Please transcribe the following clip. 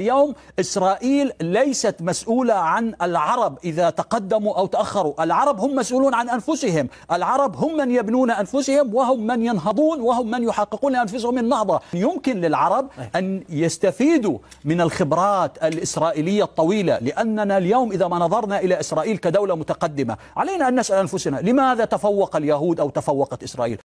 اليوم إسرائيل ليست مسؤولة عن العرب إذا تقدموا أو تأخروا العرب هم مسؤولون عن أنفسهم العرب هم من يبنون أنفسهم وهم من ينهضون وهم من يحققون أنفسهم النهضة يمكن للعرب أن يستفيدوا من الخبرات الإسرائيلية الطويلة لأننا اليوم إذا ما نظرنا إلى إسرائيل كدولة متقدمة علينا أن نسأل أنفسنا لماذا تفوق اليهود أو تفوقت إسرائيل